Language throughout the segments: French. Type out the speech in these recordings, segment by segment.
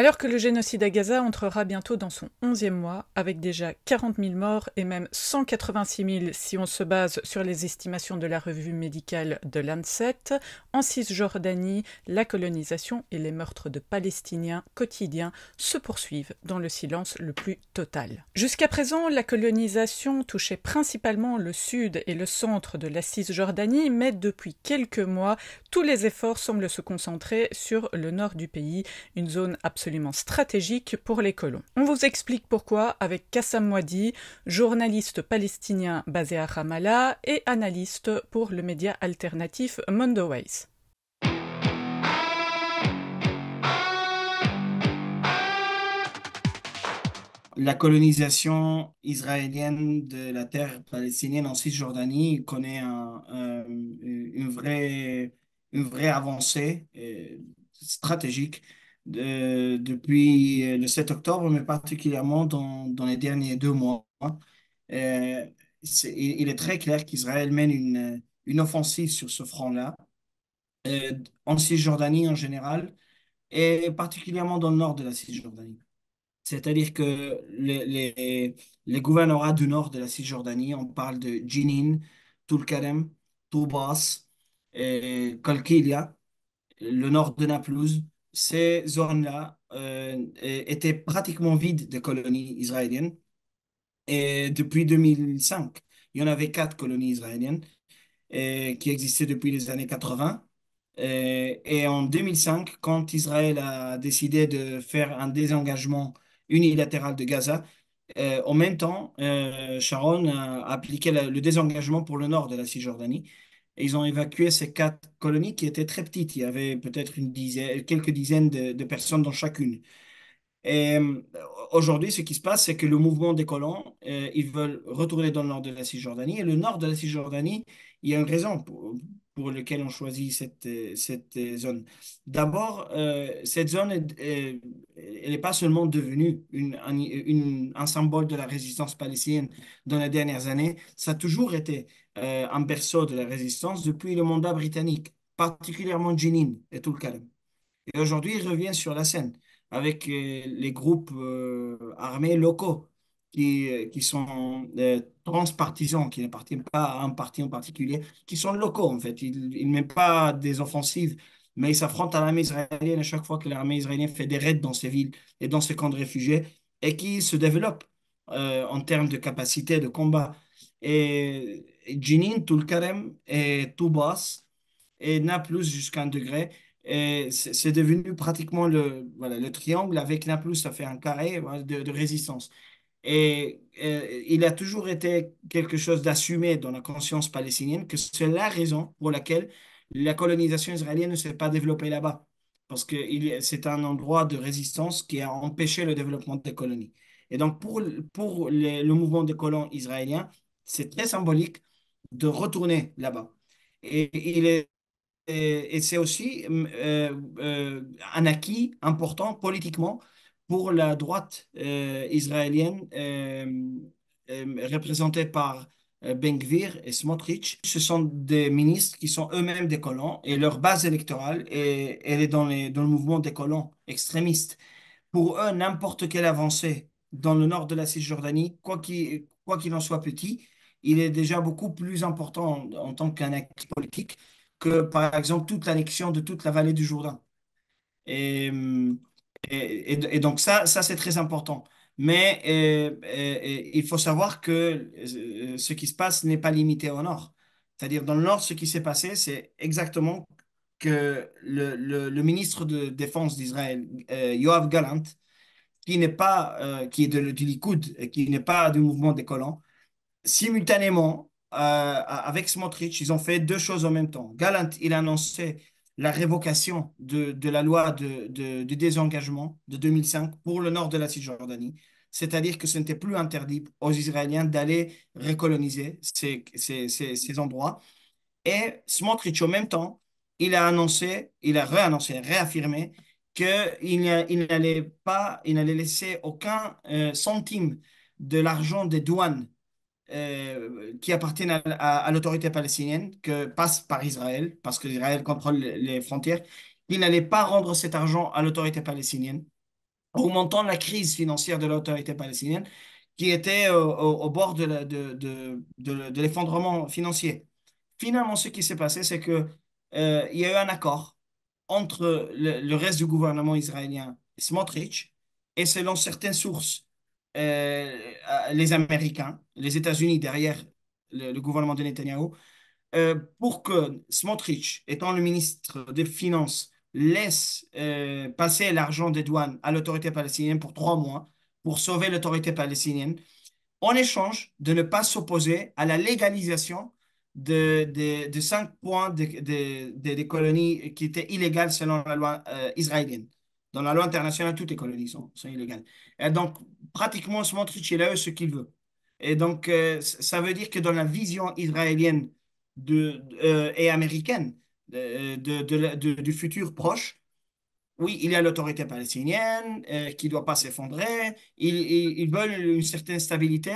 Alors que le génocide à Gaza entrera bientôt dans son onzième mois, avec déjà 40 000 morts et même 186 000 si on se base sur les estimations de la revue médicale de Lancet, en Cisjordanie, la colonisation et les meurtres de Palestiniens quotidiens se poursuivent dans le silence le plus total. Jusqu'à présent, la colonisation touchait principalement le sud et le centre de la Cisjordanie, mais depuis quelques mois, tous les efforts semblent se concentrer sur le nord du pays, une zone absolument stratégique pour les colons. On vous explique pourquoi avec Kassam Wadi, journaliste palestinien basé à Ramallah et analyste pour le média alternatif Mondoways. la colonisation israélienne de la terre palestinienne en Cisjordanie connaît une vraie avancée euh, stratégique de, depuis euh, le 7 octobre, mais particulièrement dans, dans les derniers deux mois. Euh, il est très clair qu'Israël mène une, une, offensive sur ce front-là, euh, en Cisjordanie en général, et particulièrement dans le nord de la Cisjordanie. C'est-à-dire que les, les, gouvernorats du nord de la Cisjordanie, on parle de Jenin, Tulkarem, Toubas, Kalkilia, le nord de Naplouse, ces zones-là euh, étaient pratiquement vides de colonies israéliennes. Et depuis 2005, il y en avait quatre colonies israéliennes euh, qui existaient depuis les années 80. Euh, et, en 2005, quand Israël a décidé de faire un désengagement unilatéral de Gaza, en même temps, Sharon a appliqué le désengagement pour le nord de la Cisjordanie ils ont évacué ces quatre colonies qui étaient très petites. Il y avait peut-être une dizaine, quelques dizaines de, personnes dans chacune. Et euh, aujourd'hui, ce qui se passe, c'est que le mouvement des colons, euh, ils veulent retourner dans le nord de la Cisjordanie. Et le nord de la Cisjordanie, il y a une raison pour, laquelle on choisit cette, euh, cette zone. D'abord, cette zone, elle n'est pas seulement devenue un symbole de la résistance palestinienne dans les dernières années, ça a toujours été en euh, un berceau de la résistance depuis le mandat britannique, particulièrement Jenin et tout le calme. Et aujourd'hui, il revient sur la scène avec euh, les groupes euh, armés locaux qui, qui sont transpartisans, qui n'appartiennent pas à un parti en particulier, qui sont locaux en fait. Ils, ne mettent pas des offensives, mais ils s'affrontent à l'armée israélienne à chaque fois que l'armée israélienne fait des raids dans ces villes et dans ces camps de réfugiés et qui se développent en termes de capacité de combat. Et Jinin est et Toubas et Naplus jusqu'à un degré. Et c'est devenu pratiquement le, triangle avec Naplus, ça fait un carré de, résistance. Et, il a toujours été quelque chose d'assumé dans la conscience palestinienne que c'est la raison pour laquelle la colonisation israélienne ne s'est pas développée là-bas. Parce que c'est un endroit de résistance qui a empêché le développement des colonies. Et donc, pour, pour le mouvement des colons israéliens, c'est très symbolique de retourner là-bas. Et, il et, c'est aussi euh, euh, un acquis important politiquement pour la droite euh, israélienne représentée par Ben-Gvir et Smotrich. Ce sont des ministres qui sont eux-mêmes des colons et leur base électorale est, elle est dans, les, dans le mouvement des colons extrémistes. Pour eux, n'importe quelle avancée dans le nord de la Cisjordanie, quoi quoi qu'il en soit petit, il est déjà beaucoup plus important en, tant qu'un acte politique que, par exemple, toute l'annexion de toute la vallée du Jourdain. Et, euh, donc ça, ça c'est très important. Mais euh, euh, il faut savoir que ce qui se passe n'est pas limité au nord. C'est-à-dire, dans le nord, ce qui s'est passé, c'est exactement que le, ministre de Défense d'Israël, Yoav Galant, qui n'est pas, qui est de, du Likoud, qui n'est pas du mouvement des colons, simultanément, euh, avec Smotrich, ils ont fait deux choses en même temps. Galant, il a annoncé la révocation de, la loi de, de, désengagement de 2005 pour le nord de la Cisjordanie, c'est-à-dire que ce n'était plus interdit aux Israéliens d'aller récoloniser ces, endroits. Et Smotrich, en même temps, il a annoncé, il a réannoncé, réaffirmé qu'il n'allait pas, il n'allait laisser aucun euh, centime de l'argent des douanes euh, qui appartiennent à, l'autorité palestinienne, que passe par Israël, parce que Israël contrôle les frontières, Il n'allait pas rendre cet argent à l'autorité palestinienne, augmentant la crise financière de l'autorité palestinienne, qui était au, bord de, de, l'effondrement financier. Finalement, ce qui s'est passé, c'est que euh, il y a eu un accord entre le reste du gouvernement israélien, Smotrich, et selon certaines sources, euh, euh, les Américains, les États-Unis derrière le, gouvernement de Netanyahu, euh, pour que Smotrich, étant le ministre des Finances, laisse passer l'argent des douanes à l'autorité palestinienne pour trois mois pour sauver l'autorité palestinienne, en échange de ne pas s'opposer à la légalisation de, de, cinq points des colonies qui étaient illégales selon la loi israélienne. Dans la loi internationale, toutes les colonies sont, illégales. Et donc, pratiquement, ce il a eux ce qu'il veut. Et donc, euh, ça veut dire que dans la vision israélienne de, euh, et américaine euh, du futur proche, oui, il y a l'autorité palestinienne qui ne doit pas s'effondrer, ils, veulent une certaine stabilité,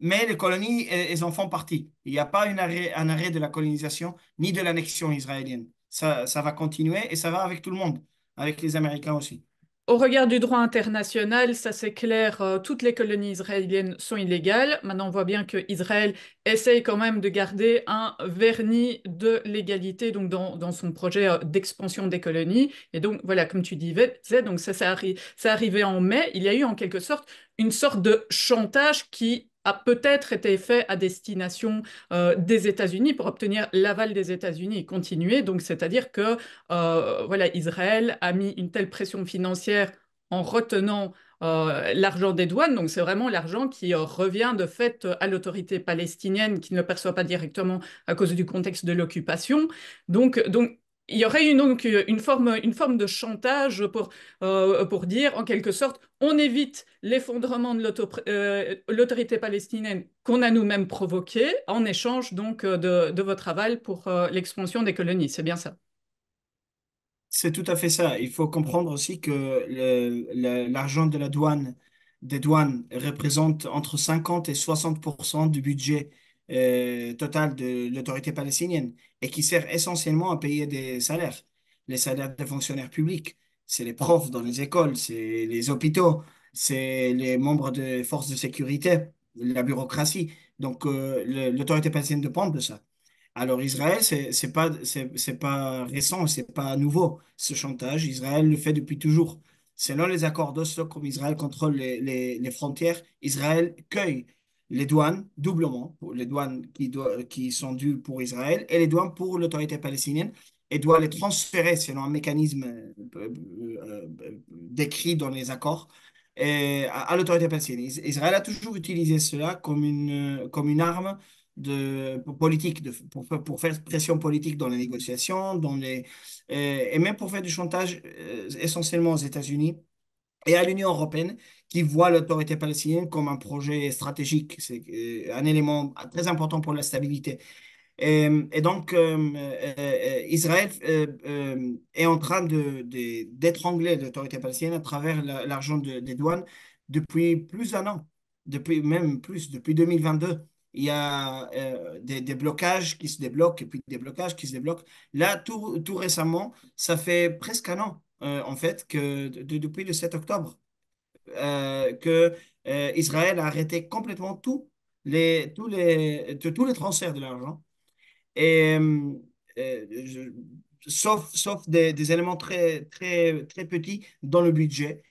mais les colonies, elles en font partie. Il n'y a pas une un arrêt de la colonisation ni de l'annexion israélienne. ça va continuer et ça va avec tout le monde avec les Américains aussi. Au regard du droit international, ça c'est clair, euh, toutes les colonies israéliennes sont illégales. Maintenant, on voit bien que Israël essaye quand même de garder un vernis de légalité donc dans, son projet euh, d'expansion des colonies. Et donc, voilà, comme tu disais, donc ça, ça, arri ça arrivait en mai. Il y a eu en quelque sorte une sorte de chantage qui a peut-être été fait à destination euh, des États-Unis pour obtenir l'aval des États-Unis et continuer. Donc, c'est-à-dire que euh, voilà, Israël a mis une telle pression financière en retenant euh, l'argent des douanes. Donc, c'est vraiment l'argent qui revient de fait à l'autorité palestinienne qui ne le perçoit pas directement à cause du contexte de l'occupation. Donc, donc, il y aurait une, donc euh, une forme, une forme de chantage pour, euh, pour dire, en quelque sorte, on évite l'effondrement de euh, l'autorité palestinienne qu'on a nous-mêmes provoqué en échange donc de, de votre aval pour l'expansion des colonies. C'est bien ça. C'est tout à fait ça. Il faut comprendre aussi que l'argent de la douane, des douanes représente entre 50 et 60 du budget euh, total de l'autorité palestinienne et qui sert essentiellement à payer des salaires, les salaires des fonctionnaires publics, c'est les profs dans les écoles, c'est les hôpitaux, c'est les membres des forces de sécurité, la bureaucratie. Donc euh, l'autorité palestinienne dépend de ça. Alors Israël, c'est pas c'est pas récent, c'est pas nouveau ce chantage. Israël le fait depuis toujours. Selon les accords d'Oslo, comme Israël contrôle les, les, les, frontières, Israël cueille les douanes doublement, les douanes qui, qui sont dues pour Israël et les douanes pour l'autorité palestinienne, et doit les transférer selon un mécanisme euh, euh, décrit dans les accords et euh, à, l'autorité palestinienne. Israël a toujours utilisé cela comme une, comme une arme de, politique, pour, faire pression politique dans les négociations, dans les, et même pour faire du chantage essentiellement aux États-Unis et à l'Union européenne qui voit l'autorité palestinienne comme un projet stratégique. C'est euh, un élément très important pour la stabilité. Euh, et, donc, euh, Israël est en train d'étrangler de, l'autorité palestinienne à travers l'argent des douanes depuis plus d'un an, depuis même plus, depuis 2022. Il y a des, blocages qui se débloquent et puis des blocages qui se débloquent. Là, tout récemment, ça fait presque un an euh, en fait, que depuis le 7 octobre, euh, que euh, Israël a arrêté complètement tous les, tous les, tous les transferts de l'argent, et, sauf, sauf des, éléments très, très, très petits dans le budget.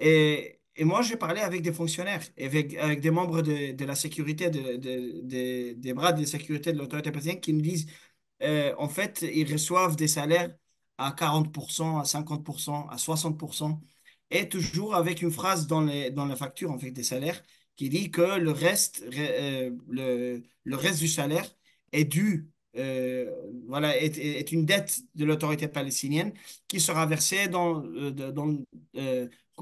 Et, moi, j'ai parlé avec des fonctionnaires, avec, avec des membres de, la sécurité, des bras de sécurité de l'autorité palestinienne qui me disent, en fait, ils reçoivent des salaires à 40%, à 50%, à 60%, et toujours avec une phrase dans, les, dans la facture en fait, des salaires qui dit que le reste, euh, le, reste du salaire est dû, euh, voilà, est, une dette de l'autorité palestinienne qui sera versée dans, euh, dans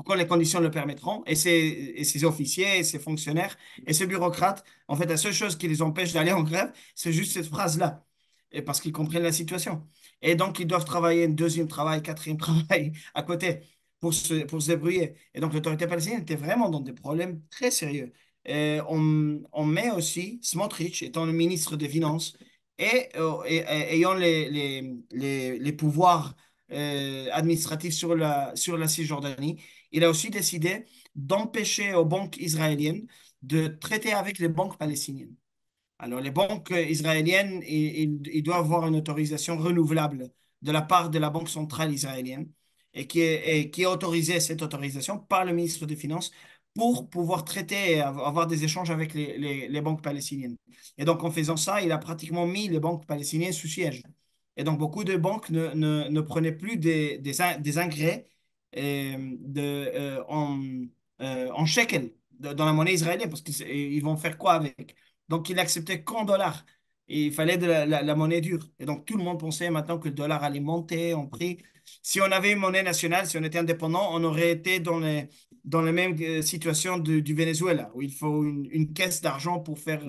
quand les conditions le permettront. Et ces, officiers, ces fonctionnaires, et ces bureaucrates, en fait, la seule chose qui les empêche d'aller en grève, c'est juste cette phrase-là et parce qu'ils comprennent la situation. Et donc, ils doivent travailler un deuxième travail, quatrième travail à côté pour se, pour se débrouiller. Et donc, l'autorité palestinienne était vraiment dans des problèmes très sérieux. on, met aussi Smotrich, étant le ministre des Finances, et, euh, ayant les, les, pouvoirs euh, administratifs sur la, sur la Cisjordanie, il a aussi décidé d'empêcher aux banques israéliennes de traiter avec les banques palestiniennes. Alors, les banques israéliennes, ils, doivent avoir une autorisation renouvelable de la part de la Banque centrale israélienne et qui est, qui cette autorisation, par le ministre des Finances pour pouvoir traiter et avoir des échanges avec les, banques palestiniennes. Et donc, en faisant ça, il a pratiquement mis les banques palestiniennes sous siège. Et donc, beaucoup de banques ne, prenaient plus des, ingrédients euh, de, euh, en, euh, dans la monnaie israélienne, parce qu'ils vont faire quoi avec donc, il n'acceptait qu'en dollars. il fallait de la, monnaie dure. Et donc, tout le monde pensait maintenant que le dollar allait monter en prix. Si on avait une monnaie nationale, si on était indépendant, on aurait été dans, dans la même euh, situation du Venezuela, où il faut une, caisse d'argent pour faire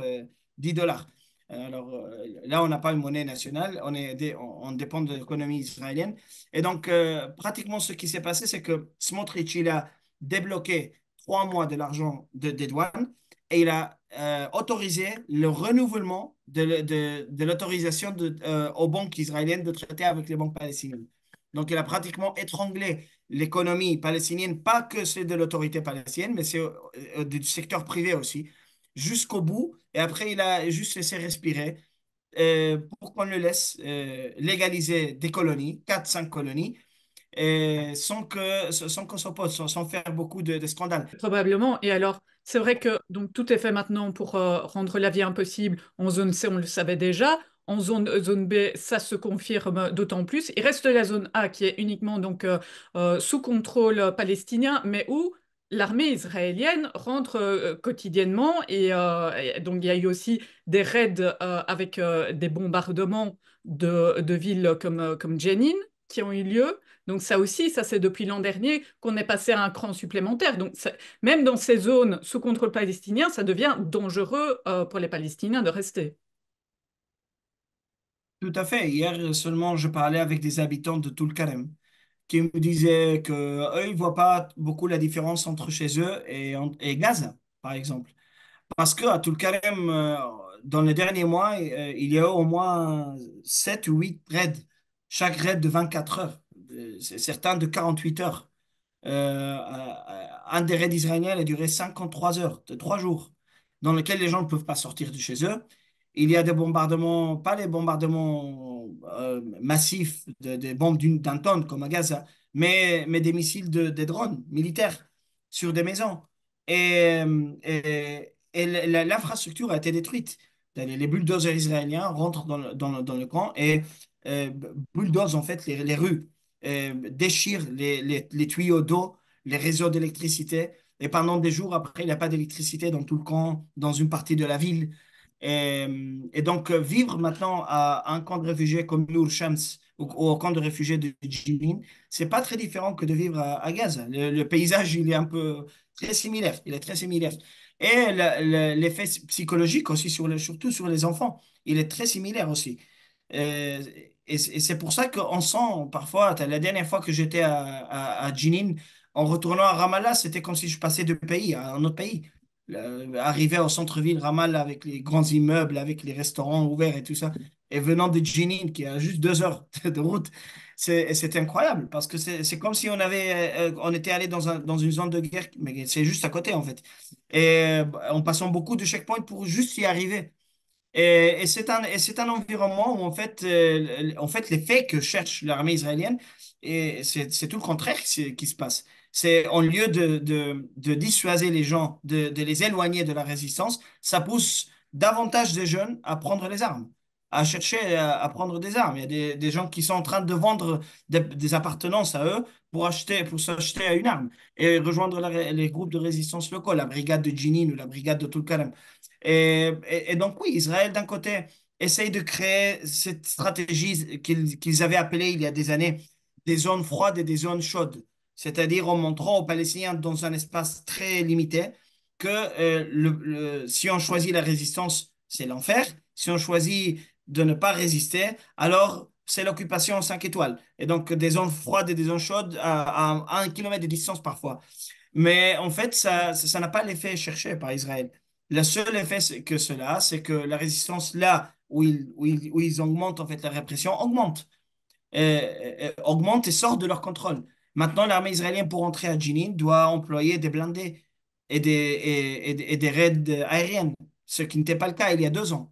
10 euh, dollars. Alors euh, là, on n'a pas une monnaie nationale, on, est, on, dépend de l'économie israélienne. Et donc, pratiquement, ce qui s'est passé, c'est que Smotrich, il a débloqué trois mois de l'argent de, des douanes et il a euh, autorisé le renouvellement de, de, l'autorisation euh, aux banques israéliennes de traiter avec les banques palestiniennes. Donc, il a pratiquement étranglé l'économie palestinienne, pas que c'est de l'autorité palestinienne, mais c'est euh, du secteur privé aussi, jusqu'au bout. Et après, il a juste laissé respirer pour qu'on le laisse légaliser des colonies, 4-5 colonies, sans qu'on sans s'oppose, sans, faire beaucoup de scandales. Probablement. Et alors, c'est vrai que donc tout est fait maintenant pour euh, rendre la vie impossible. En zone C, on le savait déjà. En zone, euh, zone B, ça se confirme d'autant plus. Il reste la zone A qui est uniquement donc euh, sous contrôle palestinien, mais où l'armée israélienne rentre quotidiennement et, donc il y a eu aussi des raids avec des bombardements de, villes comme, comme Jenin qui ont eu lieu. Donc ça aussi, ça c'est depuis l'an dernier qu'on est passé à un cran supplémentaire. Donc même dans ces zones sous contrôle palestinien, ça devient dangereux euh, pour les Palestiniens de rester. Tout à fait. Hier seulement, je parlais avec des habitants de Toulkarem qui me disaient que eux, ils voient pas beaucoup la différence entre chez eux et, Gaza, par exemple, parce que à euh, dans les derniers mois, euh, il y a au moins 7 ou 8 raids, chaque raid de 24 heures certains de 48 heures. Euh, euh, un des raids israéliens a duré 53 heures, de 3 jours, dans lesquels les gens ne peuvent pas sortir de chez eux. Il y a des bombardements, pas les bombardements euh, massifs, des bombes d'un tonne comme à Gaza, mais, des missiles, des drones militaires sur des maisons. Et, l'infrastructure a été détruite. Les bulldozers israéliens rentrent dans le, camp et bulldozent en fait les rues. Euh, déchire les, tuyaux d'eau, les réseaux d'électricité. Et pendant des jours après, il n'y a pas d'électricité dans tout le camp, dans une partie de la ville. Et, donc, euh, vivre maintenant à, un camp de réfugiés comme Nour Shams ou, au camp de réfugiés de ce c'est pas très différent que de vivre à, Gaza. Le, paysage, il est un peu très similaire. Il est très similaire. Et l'effet psychologique aussi, sur surtout sur les enfants, il est très similaire aussi. Euh, et c'est pour ça qu'on sent parfois, la dernière fois que j'étais à, à, en retournant à Ramallah, c'était comme si je passais de pays à un autre pays. Arriver arrivé au centre-ville Ramallah avec les grands immeubles, avec les restaurants ouverts et tout ça, et venant de Jenin, qui a juste deux heures de route, c'est incroyable parce que c'est comme si on avait, euh, on était allé dans, une zone de guerre, mais c'est juste à côté en fait. Et en passant beaucoup de checkpoints pour juste y arriver. Et, c'est un, environnement où, en fait, euh, en fait les faits que cherche l'armée israélienne, et c'est tout le contraire qui se passe. C'est en lieu de, de, dissuaser les gens, de, de les éloigner de la résistance, ça pousse davantage de jeunes à prendre les armes à chercher à, prendre des armes. Il y a des, des gens qui sont en train de vendre des, des, appartenances à eux pour acheter pour s'acheter à une arme et rejoindre les groupes de résistance locaux, la brigade de Jenin ou la brigade de Tulkarem. Et, et, donc oui, Israël d'un côté essaye de créer cette stratégie qu'ils avaient appelée il y a des années des zones froides et des zones chaudes, c'est-à-dire en montrant aux Palestiniens dans un espace très limité que euh, le, si on choisit la résistance, c'est l'enfer. Si on choisit de ne pas résister, alors c'est l'occupation cinq étoiles. Et donc des zones froides et des zones chaudes à, un kilomètre de distance parfois. Mais en fait, ça n'a pas l'effet cherché par Israël. Le seul effet que cela, c'est que la résistance là où ils, où ils, augmentent en fait la répression augmente. Et, augmente et sort de leur contrôle. Maintenant, l'armée israélienne pour entrer à Jenin doit employer des blindés et des, et des raids aériennes, ce qui n'était pas le cas il y a deux ans,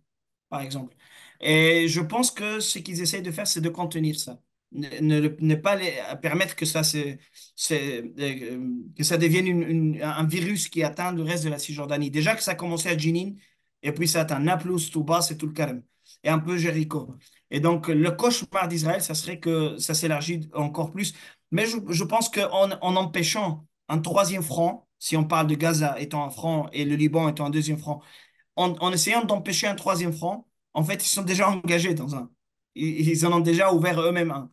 par exemple. Et je pense que ce qu'ils essayent de faire, c'est de contenir ça. Ne, ne, pas permettre que ça, euh, que ça devienne un virus qui atteint le reste de la Cisjordanie. Déjà que ça a commencé à Jenin, et puis ça atteint tout Touba, c'est tout le carême, et un peu Jéricho. Et donc, le cauchemar d'Israël, ça serait que ça s'élargit encore plus. Mais je, pense qu'en en empêchant un troisième front, si on parle de Gaza étant un front et le Liban étant un deuxième front, en essayant d'empêcher un troisième front, en fait, ils sont déjà engagés dans un. Ils, en ont déjà ouvert eux-mêmes un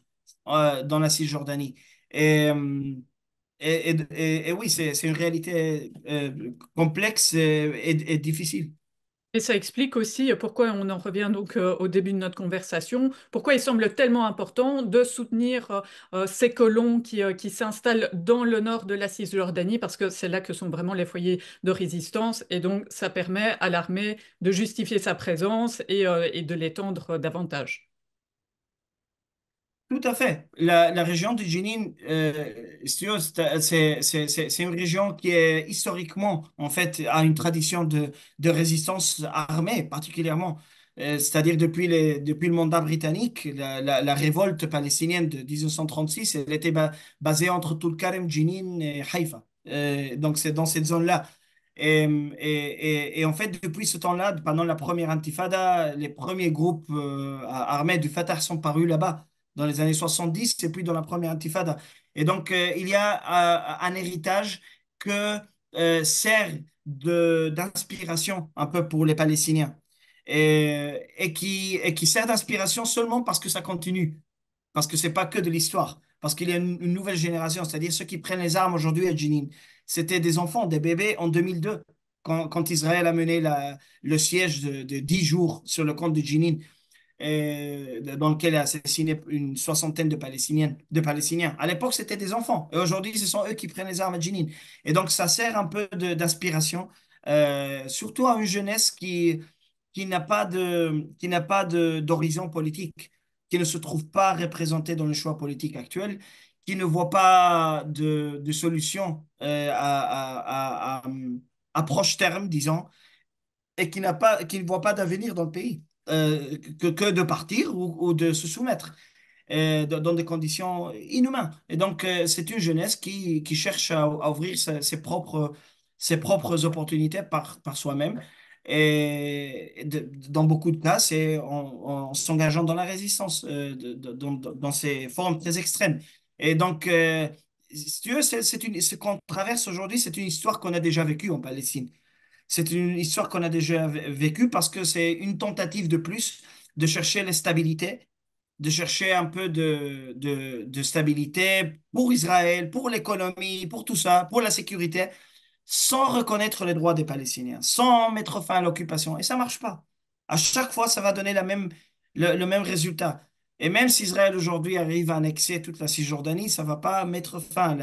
euh, dans la Cisjordanie. Et, euh, et, oui, c'est une réalité euh, complexe et, difficile. Et ça explique aussi euh, pourquoi on en revient donc euh, au début de notre conversation, pourquoi il semble tellement important de soutenir euh, ces colons qui, s'installent dans le nord de la Cisjordanie, parce que c'est là que sont vraiment les foyers de résistance, et donc ça permet à l'armée de justifier sa présence et de l'étendre davantage. Tout à fait. La, région de Jenin, euh, c'est une région qui est historiquement, en fait, a une tradition de, résistance armée, particulièrement. Euh, c'est-à-dire depuis, depuis le mandat britannique, la, révolte palestinienne de 1936, elle était basée entre Tulkarem, Jenin et Haïfa. Euh, donc c'est dans cette zone-là. Et, et, en fait, depuis ce temps-là, pendant la première intifada, les premiers groupes armés du Fatah sont parus là-bas dans les années 70 et puis dans la première intifada. Et donc, euh, il y a euh, un héritage que euh, sert d'inspiration un peu pour les Palestiniens et, et qui, et qui sert d'inspiration seulement parce que ça continue, parce que ce n'est pas que de l'histoire, parce qu'il y a une, nouvelle génération, c'est-à-dire ceux qui prennent les armes aujourd'hui à Jenin. C'était des enfants, des bébés en 2002, quand, quand Israël a mené la, le siège de, de 10 jours sur le compte de Jenin. Euh, dans lequel a assassiné une soixantaine de de Palestiniens. À l'époque, c'était des enfants. Et aujourd'hui, ce sont eux qui prennent les armes à Jenin. Et donc, ça sert un peu d'inspiration, euh, surtout à une jeunesse qui, qui n'a pas de qui n'a pas d'horizon politique, qui ne se trouve pas représentée dans le choix politique actuel, qui ne voit pas de, de solution euh, à, à, à, à, proche terme, disons, et qui n'a pas qui ne voit pas d'avenir dans le pays. Euh, que, que, de partir ou, de se soumettre euh, dans des conditions inhumaines. Et donc, euh, c'est une jeunesse qui, qui cherche à, ouvrir ses, propres, ses propres opportunités par, par soi-même. Et dans beaucoup de cas, c'est en, s'engageant dans la résistance, dans, ces formes très extrêmes. Et donc, si tu veux, c'est, une, ce qu'on traverse aujourd'hui, c'est une histoire qu'on a déjà vécue en Palestine. C'est une histoire qu'on a déjà vécue parce que c'est une tentative de plus de chercher la stabilité, de chercher un peu de, de, stabilité pour Israël, pour l'économie, pour tout ça, pour la sécurité, sans reconnaître les droits des Palestiniens, sans mettre fin à l'occupation. Et ça ne marche pas. À chaque fois, ça va donner la même, le, même résultat. Et même si Israël aujourd'hui arrive à annexer toute la Cisjordanie, ça ne va pas mettre fin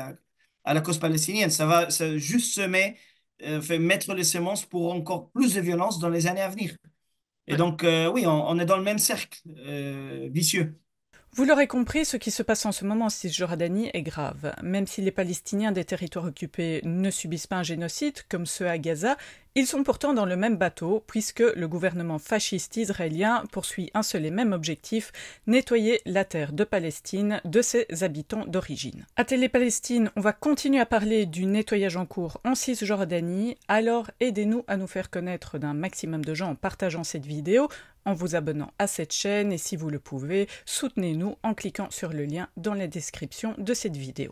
à la, cause palestinienne. Ça va juste semer euh, fait mettre les semences pour encore plus de violence dans les années à venir. Et donc, euh, oui, on, on, est dans le même cercle euh, vicieux. Vous l'aurez compris, ce qui se passe en ce moment en Cisjordanie est grave. Même si les Palestiniens des territoires occupés ne subissent pas un génocide, comme ceux à Gaza, ils sont pourtant dans le même bateau, puisque le gouvernement fasciste israélien poursuit un seul et même objectif, nettoyer la terre de Palestine de ses habitants d'origine. À Télé-Palestine, on va continuer à parler du nettoyage en cours en Cisjordanie, alors aidez-nous à nous faire connaître d'un maximum de gens en partageant cette vidéo, en vous abonnant à cette chaîne et si vous le pouvez, soutenez-nous en cliquant sur le lien dans la description de cette vidéo.